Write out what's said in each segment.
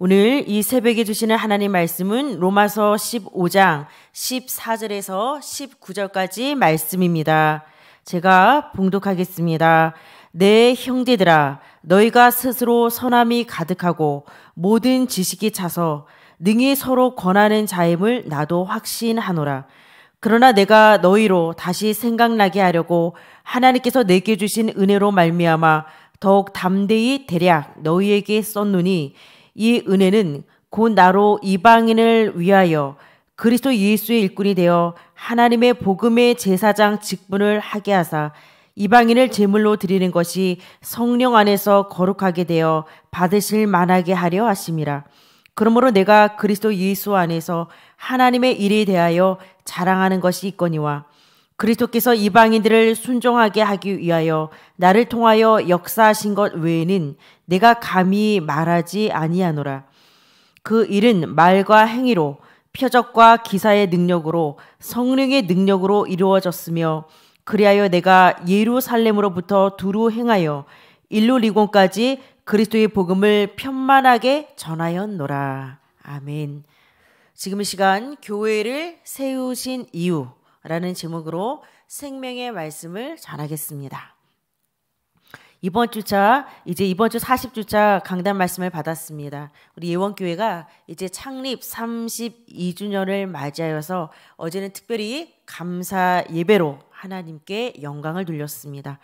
오늘 이 새벽에 주시는 하나님 말씀은 로마서 15장 14절에서 19절까지 말씀입니다. 제가 봉독하겠습니다. 내 형제들아, 너희가 스스로 선함이 가득하고 모든 지식이 차서 능히 서로 권하는 자임을 나도 확신하노라. 그러나 내가 너희로 다시 생각나게 하려고 하나님께서 내게 주신 은혜로 말미암아 더욱 담대히 대략 너희에게 썼느니 이 은혜는 곧 나로 이방인을 위하여 그리스도 예수의 일꾼이 되어 하나님의 복음의 제사장 직분을 하게 하사 이방인을 제물로 드리는 것이 성령 안에서 거룩하게 되어 받으실 만하게 하려 하심이라. 그러므로 내가 그리스도 예수 안에서 하나님의 일에 대하여 자랑하는 것이 있거니와 그리스도께서 이방인들을 순종하게 하기 위하여 나를 통하여 역사하신 것 외에는 내가 감히 말하지 아니하노라. 그 일은 말과 행위로 표적과 기사의 능력으로 성령의 능력으로 이루어졌으며 그리하여 내가 예루살렘으로부터 두루 행하여 일로리곤까지 그리스도의 복음을 편만하게 전하였노라. 아멘. 지금 시간 교회를 세우신 이유 라는 제목으로 생명의 말씀을 전하겠습니다. 이번 주차 이제 이번 주 40주차 강단 말씀을 받았습니다. 우리 예원교회가 이제 창립 32주년을 맞이하여서 어제는 특별히 감사 예배로 하나님께 영광을 돌렸습니다.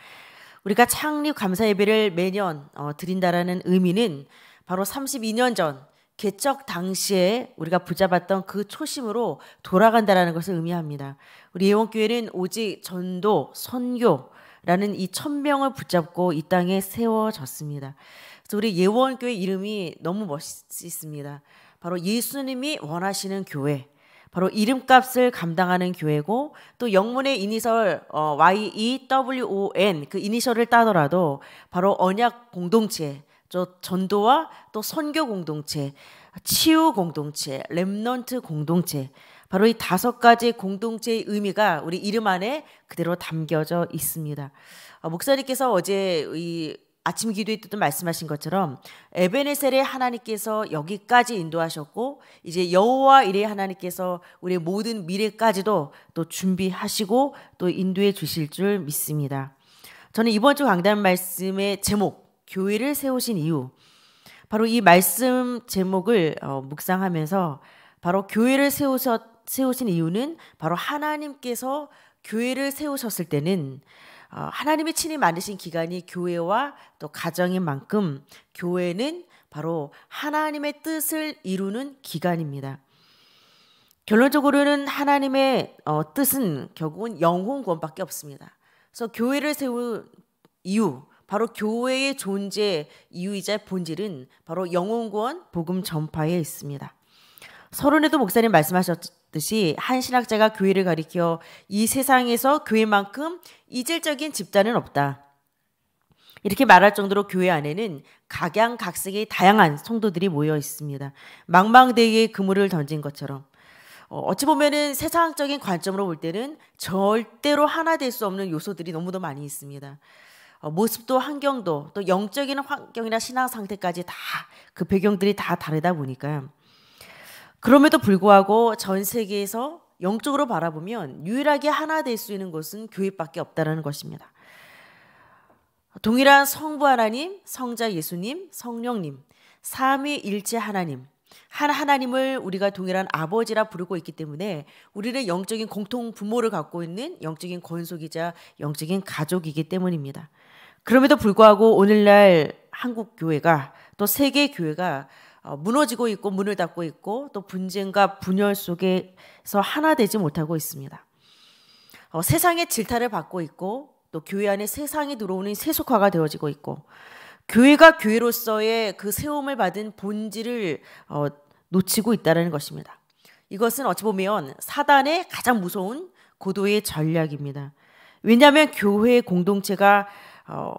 우리가 창립 감사 예배를 매년 어, 드린다라는 의미는 바로 32년 전 개척 당시에 우리가 붙잡았던 그 초심으로 돌아간다라는 것을 의미합니다. 우리 예원교회는 오직 전도, 선교라는 이 천명을 붙잡고 이 땅에 세워졌습니다. 그래서 우리 예원교회 이름이 너무 멋있습니다. 바로 예수님이 원하시는 교회. 바로 이름값을 감당하는 교회고 또 영문의 이니셜 어, YEWON 그 이니셜을 따더라도 바로 언약 공동체 저 전도와 또 선교 공동체, 치유 공동체, 렘넌트 공동체 바로 이 다섯 가지 공동체의 의미가 우리 이름 안에 그대로 담겨져 있습니다. 아, 목사님께서 어제 이 아침 기도에 때 말씀하신 것처럼 에베네셀의 하나님께서 여기까지 인도하셨고 이제 여호와 이레 하나님께서 우리 모든 미래까지도 또 준비하시고 또 인도해 주실 줄 믿습니다. 저는 이번 주 강단 말씀의 제목 교회를 세우신 이유. 바로 이 말씀 제목을 어, 묵상하면서 바로 교회를 세우셨, 세우신 이유는 바로 하나님께서 교회를 세우셨을 때는 어, 하나님이 친히 만드신 기간이 교회와 또 가정인 만큼 교회는 바로 하나님의 뜻을 이루는 기간입니다. 결론적으로는 하나님의 어, 뜻은 결국은 영혼 구원밖에 없습니다. 그래서 교회를 세운 이유, 바로 교회의 존재 이유이자 본질은 바로 영혼구원 복음 전파에 있습니다. 서론에도 목사님 말씀하셨듯이 한 신학자가 교회를 가리켜 이 세상에서 교회만큼 이질적인 집단은 없다. 이렇게 말할 정도로 교회 안에는 각양각색의 다양한 성도들이 모여 있습니다. 망망대해에 그물을 던진 것처럼 어, 어찌 보면은 세상적인 관점으로 볼 때는 절대로 하나 될 수 없는 요소들이 너무도 많이 있습니다. 어, 모습도 환경도 또 영적인 환경이나 신앙 상태까지 다 그 배경들이 다 다르다 보니까 그럼에도 불구하고 전 세계에서 영적으로 바라보면 유일하게 하나 될 수 있는 곳은 교회밖에 없다라는 것입니다. 동일한 성부 하나님, 성자 예수님, 성령님, 삼위일체 하나님, 한 하나님을 우리가 동일한 아버지라 부르고 있기 때문에 우리는 영적인 공통 부모를 갖고 있는 영적인 권속이자 영적인 가족이기 때문입니다. 그럼에도 불구하고 오늘날 한국 교회가 또 세계 교회가 어, 무너지고 있고 문을 닫고 있고 또 분쟁과 분열 속에서 하나 되지 못하고 있습니다. 어, 세상의 질타를 받고 있고 또 교회 안에 세상이 들어오는 세속화가 되어지고 있고 교회가 교회로서의 그 세움을 받은 본질을 어, 놓치고 있다는 것입니다. 이것은 어찌 보면 사단의 가장 무서운 고도의 전략입니다. 왜냐하면 교회 공동체가 어,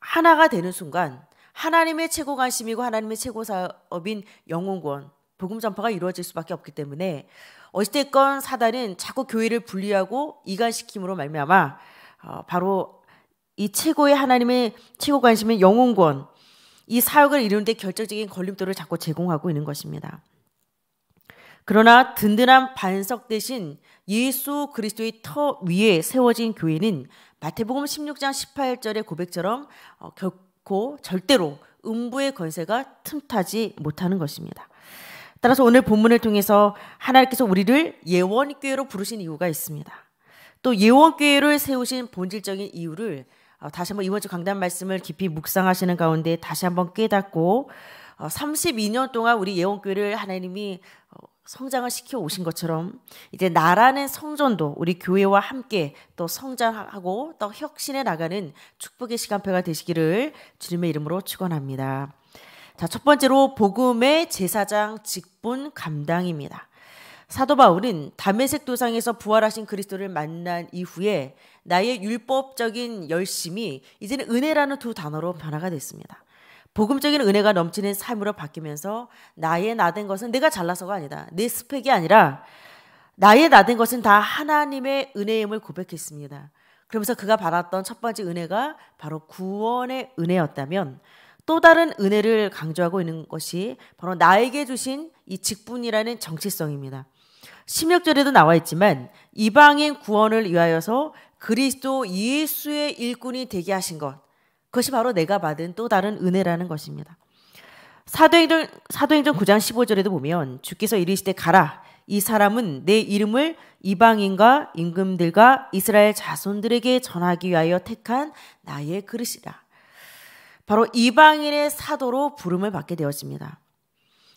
하나가 되는 순간 하나님의 최고 관심이고 하나님의 최고 사업인 영혼권 복음 전파가 이루어질 수밖에 없기 때문에 어찌됐건 사단은 자꾸 교회를 분리하고 이간시킴으로 말미암아 어, 바로 이 최고의 하나님의 최고 관심인 영혼권 이 사역을 이루는데 결정적인 걸림돌을 자꾸 제공하고 있는 것입니다. 그러나 든든한 반석 대신 예수 그리스도의 터 위에 세워진 교회는 마태복음 16장 18절의 고백처럼 어, 결코 절대로 음부의 건세가 틈타지 못하는 것입니다. 따라서 오늘 본문을 통해서 하나님께서 우리를 예원교회로 부르신 이유가 있습니다. 또 예원교회를 세우신 본질적인 이유를 어, 다시 한번 이번 주 강단 말씀을 깊이 묵상하시는 가운데 다시 한번 깨닫고 32년 어, 동안 우리 예원교회를 하나님이 성장을 시켜 오신 것처럼 이제 나라는 성전도 우리 교회와 함께 또 성장하고 또 혁신해 나가는 축복의 시간표가 되시기를 주님의 이름으로 축원합니다. 자, 첫 번째로 복음의 제사장 직분 감당입니다. 사도 바울은 담에색 도상에서 부활하신 그리스도를 만난 이후에 나의 율법적인 열심이 이제는 은혜라는 두 단어로 변화가 됐습니다. 복음적인 은혜가 넘치는 삶으로 바뀌면서 나의 나된 것은 내가 잘나서가 아니다. 내 스펙이 아니라 나의 나된 것은 다 하나님의 은혜임을 고백했습니다. 그러면서 그가 받았던 첫 번째 은혜가 바로 구원의 은혜였다면 또 다른 은혜를 강조하고 있는 것이 바로 나에게 주신 이 직분이라는 정체성입니다. 심역절에도 나와 있지만 이방인 구원을 위하여서 그리스도 예수의 일꾼이 되게 하신 것. 그것이 바로 내가 받은 또 다른 은혜라는 것입니다. 사도행전, 사도행전 9장 15절에도 보면 주께서 이르시되 가라. 이 사람은 내 이름을 이방인과 임금들과 이스라엘 자손들에게 전하기 위하여 택한 나의 그릇이라. 바로 이방인의 사도로 부름을 받게 되었습니다.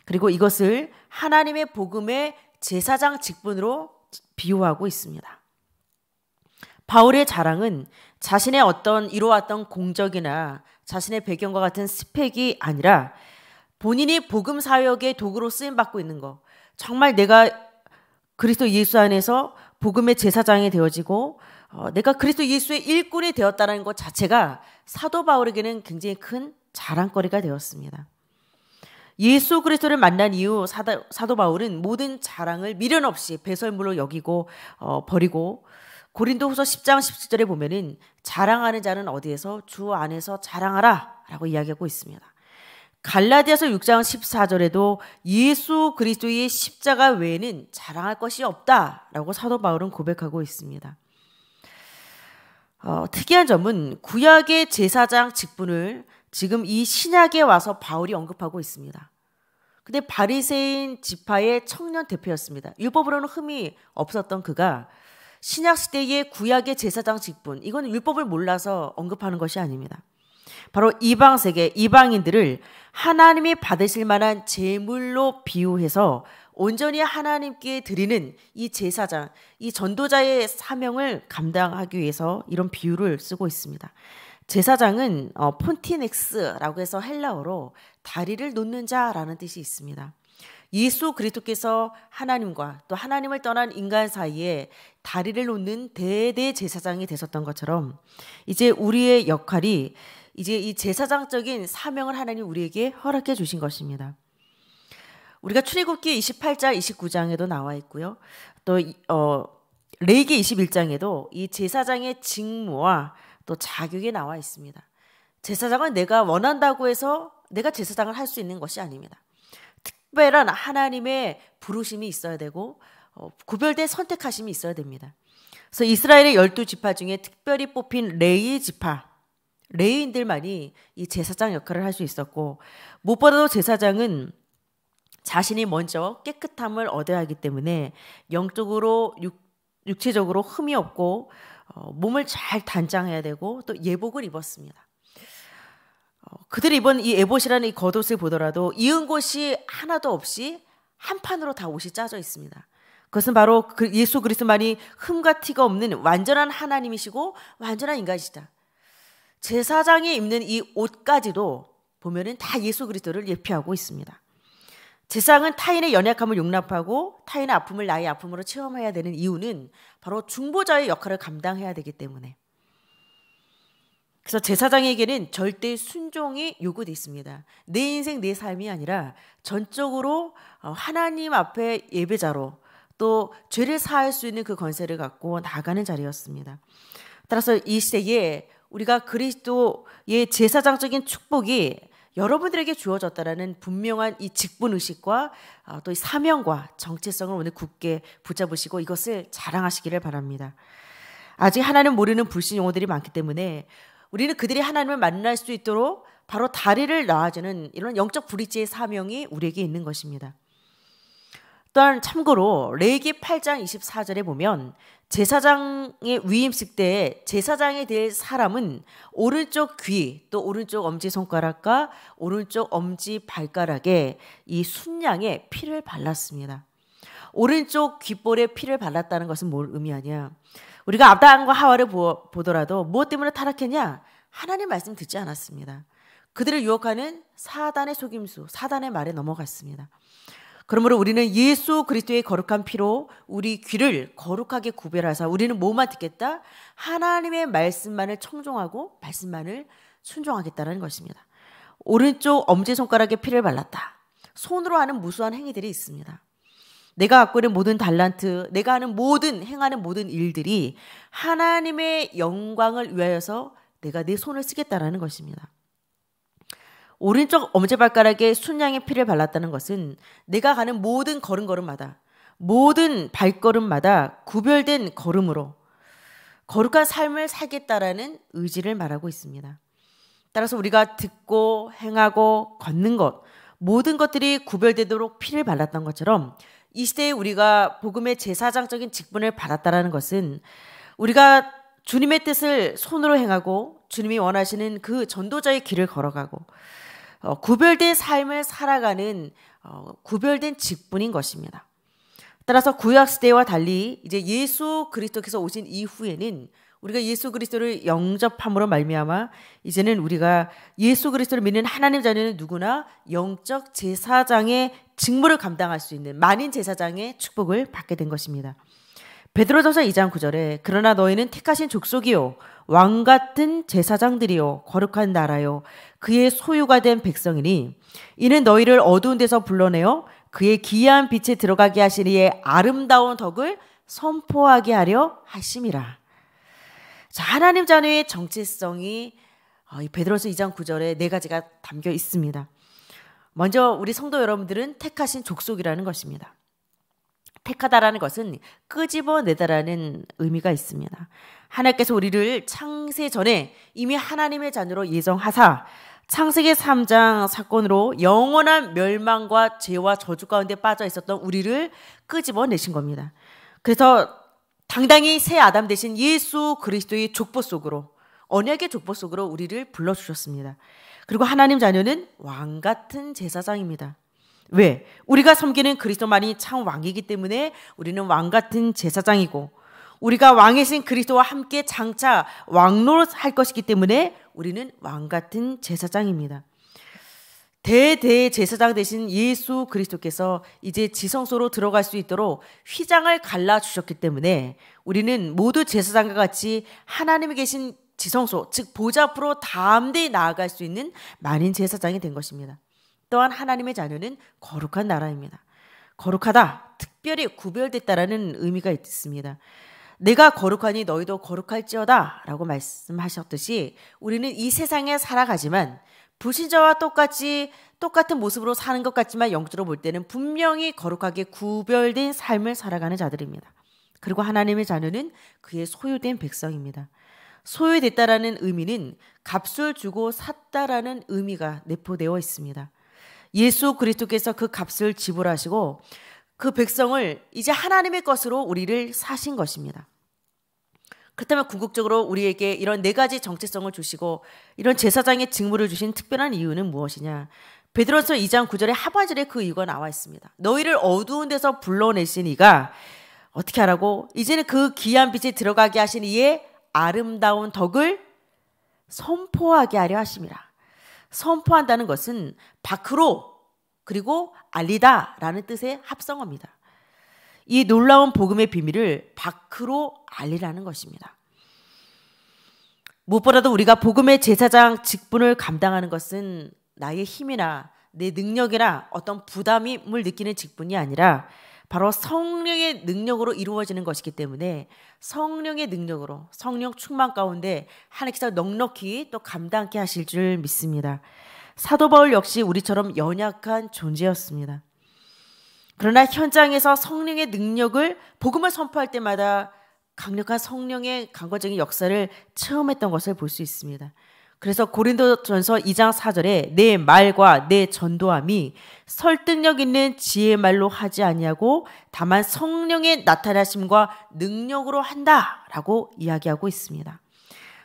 그리고 이것을 하나님의 복음의 제사장 직분으로 비유하고 있습니다. 바울의 자랑은 자신의 어떤 이루어왔던 공적이나 자신의 배경과 같은 스펙이 아니라 본인이 복음 사역의 도구로 쓰임 받고 있는 거. 정말 내가 그리스도 예수 안에서 복음의 제사장이 되어지고 어, 내가 그리스도 예수의 일꾼이 되었다는 것 자체가 사도 바울에게는 굉장히 큰 자랑거리가 되었습니다. 예수 그리스도를 만난 이후 사도, 사도 바울은 모든 자랑을 미련 없이 배설물로 여기고 어, 버리고 고린도후서 10장 17절에 보면은 자랑하는 자는 어디에서 주 안에서 자랑하라라고 이야기하고 있습니다. 갈라디아서 6장 14절에도 예수 그리스도의 십자가 외에는 자랑할 것이 없다라고 사도 바울은 고백하고 있습니다. 어, 특이한 점은 구약의 제사장 직분을 지금 이 신약에 와서 바울이 언급하고 있습니다. 근데 바리새인 지파의 청년 대표였습니다. 율법으로는 흠이 없었던 그가 신약 시대의 구약의 제사장 직분 이건 율법을 몰라서 언급하는 것이 아닙니다. 바로 이방 세계 이방인들을 하나님이 받으실 만한 제물로 비유해서 온전히 하나님께 드리는 이 제사장, 이 전도자의 사명을 감당하기 위해서 이런 비유를 쓰고 있습니다. 제사장은 어, 폰티넥스라고 해서 헬라어로 다리를 놓는 자라는 뜻이 있습니다. 예수 그리스도께서 하나님과 또 하나님을 떠난 인간 사이에 다리를 놓는 대대제사장이 되셨던 것처럼 이제 우리의 역할이 이제 이 제사장적인 사명을 하나님 우리에게 허락해 주신 것입니다. 우리가 출애굽기 28장 29장에도 나와 있고요. 또 어, 레이기 21장에도 이 제사장의 직무와 또 자격이 나와 있습니다. 제사장은 내가 원한다고 해서 내가 제사장을 할 수 있는 것이 아닙니다. 특별한 하나님의 부르심이 있어야 되고 어, 구별된 선택하심이 있어야 됩니다. 그래서 이스라엘의 열두 지파 중에 특별히 뽑힌 레이 지파 레이인들만이 이 제사장 역할을 할 수 있었고 무엇보다도 제사장은 자신이 먼저 깨끗함을 얻어야 하기 때문에 영적으로 육, 체적으로 흠이 없고 어, 몸을 잘 단장해야 되고 또 예복을 입었습니다. 그들이 입은 이 에봇이라는 이 겉옷을 보더라도 이은 곳이 하나도 없이 한 판으로 다 옷이 짜져 있습니다. 그것은 바로 그 예수 그리스도만이 흠과 티가 없는 완전한 하나님이시고 완전한 인간이시다. 제사장이 입는 이 옷까지도 보면은 다 예수 그리스도를 예표하고 있습니다. 제사장은 타인의 연약함을 용납하고 타인의 아픔을 나의 아픔으로 체험해야 되는 이유는 바로 중보자의 역할을 감당해야 되기 때문에 그래서 제사장에게는 절대 순종이 요구돼 있습니다. 내 인생 내 삶이 아니라 전적으로 어, 하나님 앞에 예배자로 또 죄를 사할 수 있는 그 권세를 갖고 나가는 자리였습니다. 따라서 이 시대에 우리가 그리스도의 제사장적인 축복이 여러분들에게 주어졌다라는 분명한 이 직분 의식과 어, 또이 사명과 정체성을 오늘 굳게 붙잡으시고 이것을 자랑하시기를 바랍니다. 아직 하나는 모르는 불신 용어들이 많기 때문에 우리는 그들이 하나님을 만날 수 있도록 바로 다리를 아주는 이런 영적 브릿지의 사명이 우리에게 있는 것입니다. 또한 참고로 레이기 8장 24절에 보면 제사장의 위임식 때 제사장이 될 사람은 오른쪽 귀 또 오른쪽 엄지 손가락과 오른쪽 엄지 발가락에 이 순양의 피를 발랐습니다. 오른쪽 귓볼에 피를 발랐다는 것은 뭘 의미하냐? 우리가 아담과 하와를 보, 보더라도 무엇 때문에 타락했냐? 하나님 말씀 듣지 않았습니다. 그들을 유혹하는 사단의 속임수, 사단의 말에 넘어갔습니다. 그러므로 우리는 예수 그리스도의 거룩한 피로 우리 귀를 거룩하게 구별하사 우리는 뭐만 듣겠다? 하나님의 말씀만을 청종하고 말씀만을 순종하겠다는 것입니다. 오른쪽 엄지손가락에 피를 발랐다. 손으로 하는 무수한 행위들이 있습니다. 내가 갖고 있는 모든 달란트, 내가 하는 모든 행하는 모든 일들이 하나님의 영광을 위하여서 내가 내 손을 쓰겠다라는 것입니다. 오른쪽 엄지발가락에 순양의 피를 발랐다는 것은 내가 가는 모든 걸음걸음마다 모든 발걸음마다 구별된 걸음으로 거룩한 삶을 살겠다라는 의지를 말하고 있습니다. 따라서 우리가 듣고 행하고 걷는 것 모든 것들이 구별되도록 피를 발랐던 것처럼 이 시대에 우리가 복음의 제사장적인 직분을 받았다라는 것은 우리가 주님의 뜻을 손으로 행하고 주님이 원하시는 그 전도자의 길을 걸어가고 어, 구별된 삶을 살아가는 어, 구별된 직분인 것입니다. 따라서 구약 시대와 달리 이제 예수 그리스도께서 오신 이후에는 우리가 예수 그리스도를 영접함으로 말미암아 이제는 우리가 예수 그리스도를 믿는 하나님 자녀는 누구나 영적 제사장의 직무를 감당할 수 있는 만인 제사장의 축복을 받게 된 것입니다. 베드로전서 2장 9절에 그러나 너희는 택하신 족속이요 왕 같은 제사장들이요 거룩한 나라요 그의 소유가 된 백성이니 이는 너희를 어두운 데서 불러내어 그의 기이한 빛에 들어가게 하시니의 아름다운 덕을 선포하게 하려 하심이라. 자, 하나님 자녀의 정체성이 어, 베드로스 2장 9절에 네 가지가 담겨 있습니다. 먼저 우리 성도 여러분들은 택하신 족속이라는 것입니다. 택하다라는 것은 끄집어내다라는 의미가 있습니다. 하나님께서 우리를 창세 전에 이미 하나님의 자녀로 예정하사 창세기 3장 사건으로 영원한 멸망과 죄와 저주 가운데 빠져 있었던 우리를 끄집어내신 겁니다. 그래서 당당히 새 아담 대신 예수 그리스도의 족보 속으로 언약의 족보 속으로 우리를 불러주셨습니다. 그리고 하나님 자녀는 왕 같은 제사장입니다. 왜? 우리가 섬기는 그리스도만이 참 왕이기 때문에 우리는 왕 같은 제사장이고 우리가 왕이신 그리스도와 함께 장차 왕로릇할 것이기 때문에 우리는 왕 같은 제사장입니다. 대대제사장 되신 예수 그리스도께서 이제 지성소로 들어갈 수 있도록 휘장을 갈라 주셨기 때문에 우리는 모두 제사장과 같이 하나님이 계신 지성소 즉 보좌 앞으로 담대히 나아갈 수 있는 만인 제사장이 된 것입니다. 또한 하나님의 자녀는 거룩한 나라입니다. 거룩하다, 특별히 구별됐다라는 의미가 있습니다. 내가 거룩하니 너희도 거룩할지어다 라고 말씀하셨듯이 우리는 이 세상에 살아가지만 불신자와 똑같이 똑같은 모습으로 사는 것 같지만 영적으로 볼 때는 분명히 거룩하게 구별된 삶을 살아가는 자들입니다. 그리고 하나님의 자녀는 그의 소유된 백성입니다. 소유됐다라는 의미는 값을 주고 샀다라는 의미가 내포되어 있습니다. 예수 그리스도께서 그 값을 지불하시고 그 백성을 이제 하나님의 것으로 우리를 사신 것입니다. 그렇다면 궁극적으로 우리에게 이런 네 가지 정체성을 주시고 이런 제사장의 직무를 주신 특별한 이유는 무엇이냐? 베드로서 2장 9절의 하반절에 그 이유가 나와 있습니다. 너희를 어두운 데서 불러내신 이가 어떻게 하라고? 이제는 그 귀한 빛이 들어가게 하신 이의 아름다운 덕을 선포하게 하려 하심니라 선포한다는 것은 밖으로 그리고 알리다라는 뜻의 합성어입니다. 이 놀라운 복음의 비밀을 밖으로 알리라는 것입니다. 무엇보다도 우리가 복음의 제사장 직분을 감당하는 것은 나의 힘이나 내 능력이나 어떤 부담임을 느끼는 직분이 아니라 바로 성령의 능력으로 이루어지는 것이기 때문에 성령의 능력으로 성령 충만 가운데 하나님께서 넉넉히 또 감당케 하실 줄 믿습니다. 사도 바울 역시 우리처럼 연약한 존재였습니다. 그러나 현장에서 성령의 능력을 복음을 선포할 때마다 강력한 성령의 강권적인 역사를 체험했던 것을 볼 수 있습니다. 그래서 고린도전서 2장 4절에 내 말과 내 전도함이 설득력 있는 지혜 말로 하지 아니하고 다만 성령의 나타나심과 능력으로 한다라고 이야기하고 있습니다.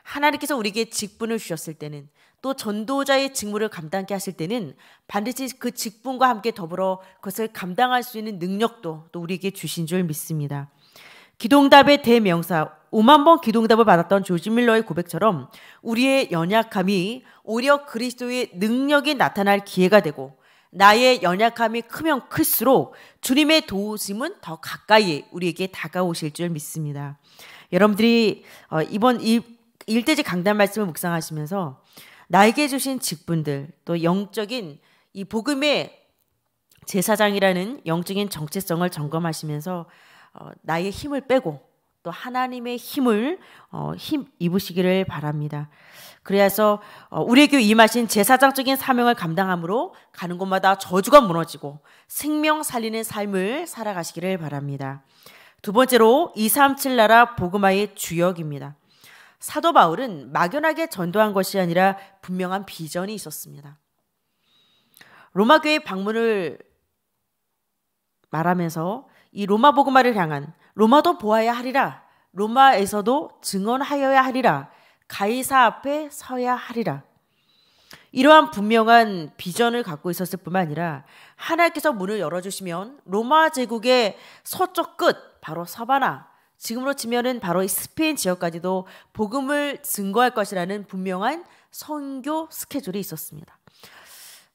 하나님께서 우리에게 직분을 주셨을 때는 또 전도자의 직무를 감당케 하실 때는 반드시 그 직분과 함께 더불어 그것을 감당할 수 있는 능력도 또 우리에게 주신 줄 믿습니다. 기동답의 대명사 5만 번 기동답을 받았던 조지 밀러의 고백처럼 우리의 연약함이 오히려 그리스도의 능력이 나타날 기회가 되고 나의 연약함이 크면 클수록 주님의 도우심은 더 가까이 우리에게 다가오실 줄 믿습니다. 여러분들이 어, 이번 일대지 강단 말씀을 묵상하시면서 나에게 주신 직분들 또 영적인 이 복음의 제사장이라는 영적인 정체성을 점검하시면서 어, 나의 힘을 빼고 또 하나님의 힘을 어, 힘 입으시기를 바랍니다. 그래서 어, 우리에게 임하신 제사장적인 사명을 감당함으로 가는 곳마다 저주가 무너지고 생명 살리는 삶을 살아가시기를 바랍니다. 두 번째로 237 나라 복음화의 주역입니다. 사도 바울은 막연하게 전도한 것이 아니라 분명한 비전이 있었습니다. 로마 교회 방문을 말하면서 이 로마 복음화를 향한 로마도 보아야 하리라 로마에서도 증언하여야 하리라 가이사 앞에 서야 하리라 이러한 분명한 비전을 갖고 있었을 뿐만 아니라 하나님께서 문을 열어주시면 로마 제국의 서쪽 끝 바로 서바나 지금으로 치면은 바로 이 스페인 지역까지도 복음을 증거할 것이라는 분명한 선교 스케줄이 있었습니다.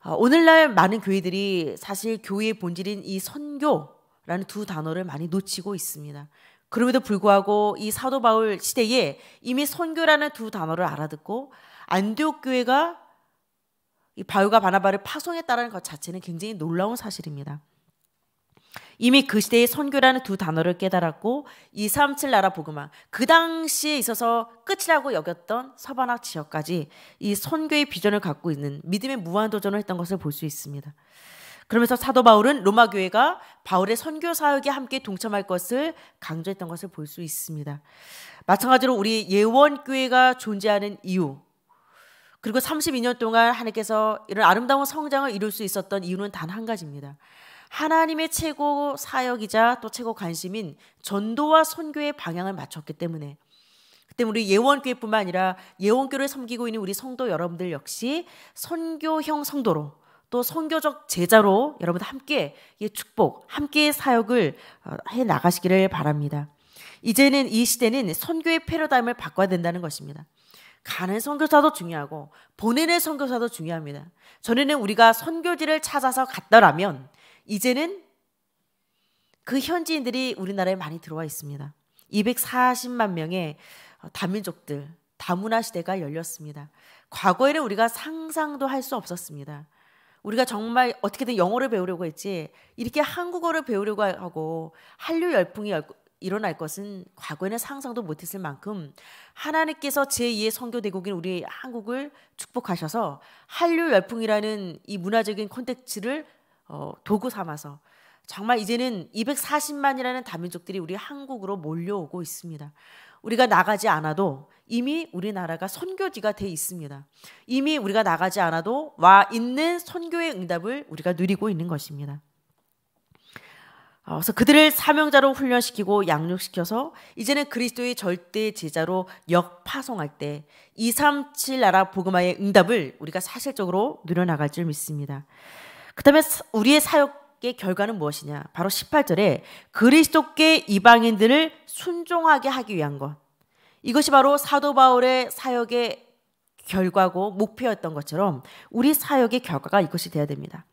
아, 오늘날 많은 교회들이 사실 교회의 본질인 이 선교라는 두 단어를 많이 놓치고 있습니다. 그럼에도 불구하고 이 사도 바울 시대에 이미 선교라는 두 단어를 알아듣고 안디옥 교회가 이 바울과 바나바를 파송했다는것 자체는 굉장히 놀라운 사실입니다. 이미 그 시대의 선교라는 두 단어를 깨달았고 237 나라 복음화 그 당시에 있어서 끝이라고 여겼던 서반학 지역까지 이 선교의 비전을 갖고 있는 믿음의 무한 도전을 했던 것을 볼 수 있습니다. 그러면서 사도 바울은 로마 교회가 바울의 선교 사역에 함께 동참할 것을 강조했던 것을 볼 수 있습니다. 마찬가지로 우리 예원 교회가 존재하는 이유 그리고 32년 동안 하나님께서 이런 아름다운 성장을 이룰 수 있었던 이유는 단 한 가지입니다. 하나님의 최고 사역이자 또 최고 관심인 전도와 선교의 방향을 맞췄기 때문에 그때 우리 예원교회뿐만 아니라 예원교를 섬기고 있는 우리 성도 여러분들 역시 선교형 성도로 또 선교적 제자로 여러분들 함께 이 축복, 함께 사역을 어, 해 나가시기를 바랍니다. 이제는 이 시대는 선교의 패러다임을 바꿔야 된다는 것입니다. 가는 선교사도 중요하고 보내는 선교사도 중요합니다. 전에는 우리가 선교지를 찾아서 갔더라면 이제는 그 현지인들이 우리나라에 많이 들어와 있습니다. 240만 명의 어, 다민족들, 다문화 시대가 열렸습니다. 과거에는 우리가 상상도 할 수 없었습니다. 우리가 정말 어떻게든 영어를 배우려고 했지 이렇게 한국어를 배우려고 하고 한류 열풍이 일어날 것은 과거에는 상상도 못했을 만큼 하나님께서 제2의 선교 대국인 우리 한국을 축복하셔서 한류 열풍이라는 이 문화적인 콘텐츠를 어, 도구 삼아서 정말 이제는 240만이라는 다민족들이 우리 한국으로 몰려오고 있습니다. 우리가 나가지 않아도 이미 우리나라가 선교지가 돼 있습니다. 이미 우리가 나가지 않아도 와 있는 선교의 응답을 우리가 누리고 있는 것입니다. 어, 그래서 그들을 사명자로 훈련시키고 양육시켜서 이제는 그리스도의 절대 제자로 역파송할 때237 나라 복음화의 응답을 우리가 사실적으로 누려나갈 줄 믿습니다. 그다음에 우리의 사역의 결과는 무엇이냐? 바로 18절에 그리스도께 이방인들을 순종하게 하기 위한 것. 이것이 바로 사도 바울의 사역의 결과고 목표였던 것처럼 우리 사역의 결과가 이것이 되어야 됩니다.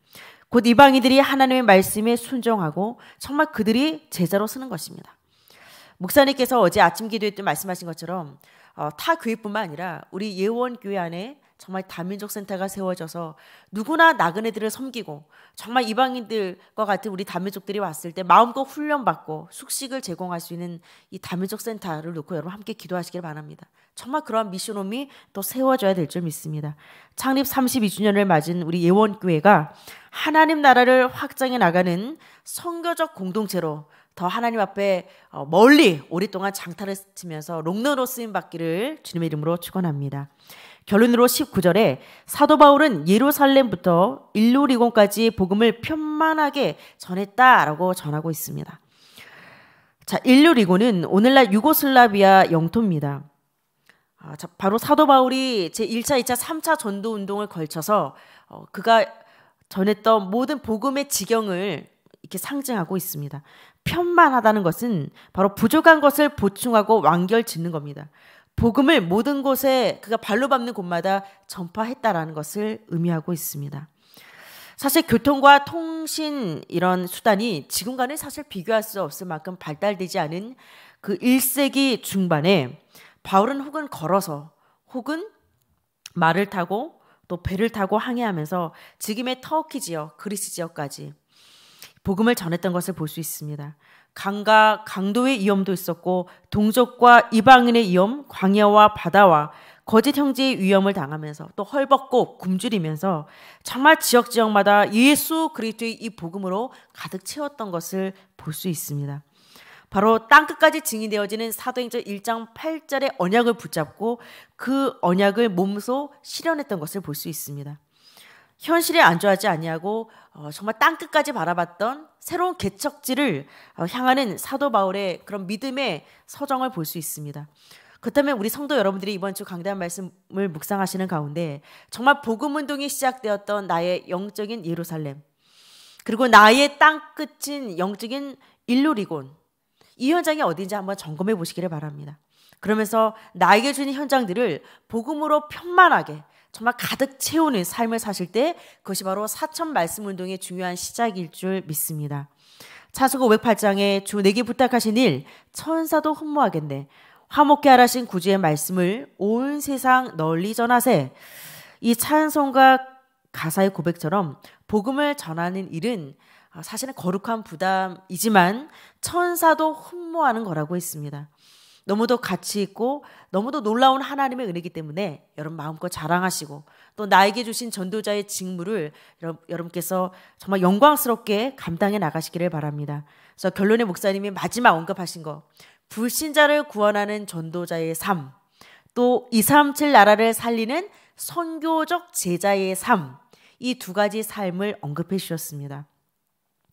곧 이방인들이 하나님의 말씀에 순종하고 정말 그들이 제자로 쓰는 것입니다. 목사님께서 어제 아침 기도회 때 말씀하신 것처럼 어, 타 교회뿐만 아니라 우리 예원교회 안에 정말 다민족 센터가 세워져서 누구나 나그네들을 섬기고 정말 이방인들과 같은 우리 다민족들이 왔을 때 마음껏 훈련받고 숙식을 제공할 수 있는 이 다민족 센터를 놓고 여러분 함께 기도하시길 바랍니다. 정말 그러한 미션홈이 또 세워져야 될 줄 믿습니다. 창립 32주년을 맞은 우리 예원교회가 하나님 나라를 확장해 나가는 선교적 공동체로 더 하나님 앞에 어, 멀리 오랫동안 장타를 치면서 롱런로 쓰임 받기를 주님의 이름으로 축원합니다. 결론으로 19절에 사도 바울은 예루살렘부터 일루리곤까지 복음을 편만하게 전했다라고 전하고 있습니다. 자, 일루리곤은 오늘날 유고슬라비아 영토입니다. 아, 자, 바로 사도 바울이 제 1차, 2차, 3차 전도 운동을 걸쳐서 어, 그가 전했던 모든 복음의 지경을 이렇게 상징하고 있습니다. 편만하다는 것은 바로 부족한 것을 보충하고 완결 짓는 겁니다. 복음을 모든 곳에 그가 발로 밟는 곳마다 전파했다라는 것을 의미하고 있습니다. 사실 교통과 통신 이런 수단이 지금과는 사실 비교할 수 없을 만큼 발달되지 않은 그 1세기 중반에 바울은 혹은 걸어서 혹은 말을 타고 또 배를 타고 항해하면서 지금의 터키 지역, 그리스 지역까지 복음을 전했던 것을 볼 수 있습니다. 강과 강도의 위험도 있었고 동족과 이방인의 위험, 광야와 바다와 거짓 형제의 위험을 당하면서 또 헐벗고 굶주리면서 정말 지역 지역마다 예수 그리스도의 이 복음으로 가득 채웠던 것을 볼 수 있습니다. 바로 땅 끝까지 증인되어지는 사도행전 1장 8절의 언약을 붙잡고 그 언약을 몸소 실현했던 것을 볼 수 있습니다. 현실에 안주하지 아니하고 어, 정말 땅 끝까지 바라봤던 새로운 개척지를 어, 향하는 사도 바울의 그런 믿음의 서정을 볼 수 있습니다. 그렇다면 우리 성도 여러분들이 이번 주강대 말씀을 묵상하시는 가운데 정말 복음 운동이 시작되었던 나의 영적인 예루살렘 그리고 나의 땅 끝인 영적인 일로리곤 이 현장이 어딘지 한번 점검해 보시기를 바랍니다. 그러면서 나에게 주는 현장들을 복음으로 편만하게 정말 가득 채우는 삶을 사실 때 그것이 바로 사천 말씀 운동의 중요한 시작일 줄 믿습니다. 차수고 508장에 주 내게 부탁하신 일 천사도 흠모하겠네. 화목케 하라신 구주의 말씀을 온 세상 널리 전하세. 이 찬송과 가사의 고백처럼 복음을 전하는 일은 아, 사실은 거룩한 부담이지만 천사도 흠모하는 거라고 했습니다. 너무도 가치 있고 너무도 놀라운 하나님의 은혜이기 때문에 여러분 마음껏 자랑하시고 또 나에게 주신 전도자의 직무를 여러분께서 정말 영광스럽게 감당해 나가시기를 바랍니다. 그래서 결론에 목사님이 마지막 언급하신 거 불신자를 구원하는 전도자의 삶, 또237 나라를 살리는 선교적 제자의 삶, 이 두 가지 삶을 언급해 주셨습니다.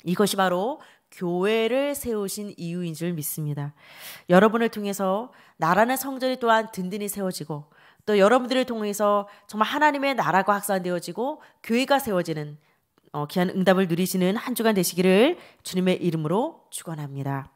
이것이 바로 교회를 세우신 이유인 줄 믿습니다. 여러분을 통해서 나라는 성전이 또한 든든히 세워지고 또 여러분들을 통해서 정말 하나님의 나라가 확산되어지고 교회가 세워지는 어, 귀한 응답을 누리시는 한 주간 되시기를 주님의 이름으로 축원합니다.